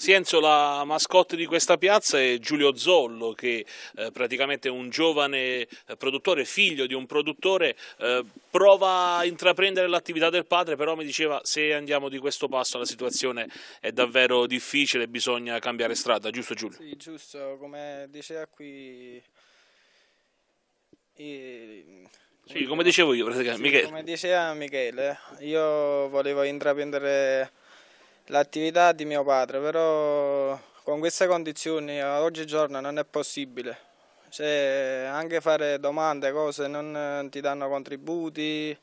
Sienzo, la mascotte di questa piazza è Giulio Zollo, che eh, praticamente è un giovane eh, produttore, figlio di un produttore, eh, prova a intraprendere l'attività del padre, però mi diceva se andiamo di questo passo la situazione è davvero difficile, bisogna cambiare strada, giusto Giulio? Sì, giusto, come diceva qui... E... Sì, come dicevo io praticamente, sì, Michele. Come diceva Michele, io volevo intraprendere l'attività di mio padre, però con queste condizioni oggigiorno non è possibile. Cioè, anche fare domande, cose, non eh, ti danno contributi,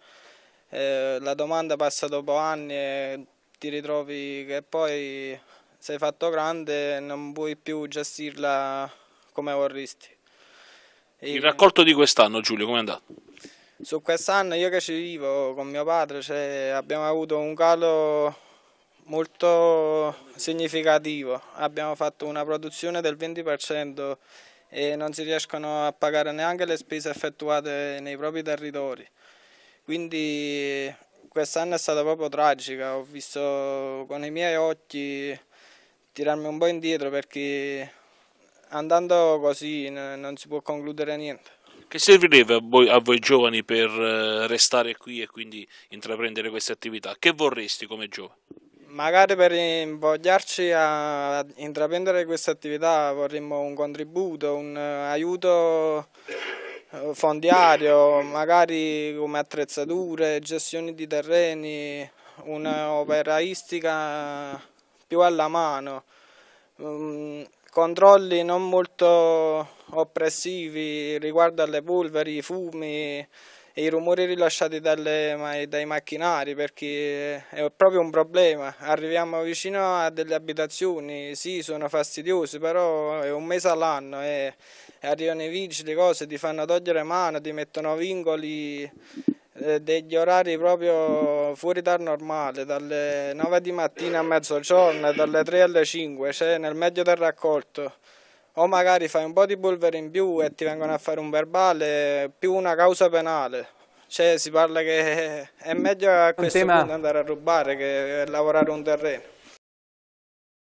eh, la domanda passa dopo anni e ti ritrovi che poi sei fatto grande e non puoi più gestirla come vorresti. E Il raccolto di quest'anno Giulio, come è andato? Su quest'anno io che ci vivo con mio padre cioè, abbiamo avuto un calo molto significativo. Abbiamo fatto una produzione del 20% e non si riescono a pagare neanche le spese effettuate nei propri territori. Quindi quest'anno è stata proprio tragica, ho visto con i miei occhi tirarmi un po' indietro perché andando così non si può concludere niente. Che servirebbe a voi, a voi, giovani per eh, restare qui e quindi intraprendere queste attività? Che vorresti come giovani? Magari per invogliarci a intraprendere questa attività vorremmo un contributo, un eh, aiuto eh, fondiario, magari come attrezzature, gestione di terreni, un'operaistica più alla mano, mm, controlli non molto oppressivi riguardo alle polveri, i fumi, e i rumori rilasciati dalle, dai macchinari perché è proprio un problema. Arriviamo vicino a delle abitazioni, sì sono fastidiosi però è un mese all'anno e eh. arrivano i vigili, cose, ti fanno togliere mano, ti mettono vincoli eh, degli orari proprio fuori dal normale, dalle 9 di mattina a mezzogiorno, dalle 3 alle 5, cioè nel meglio del raccolto o magari fai un po' di polvere in più e ti vengono a fare un verbale più una causa penale. Cioè si parla che è meglio a questo tema... punto andare a rubare che lavorare un terreno.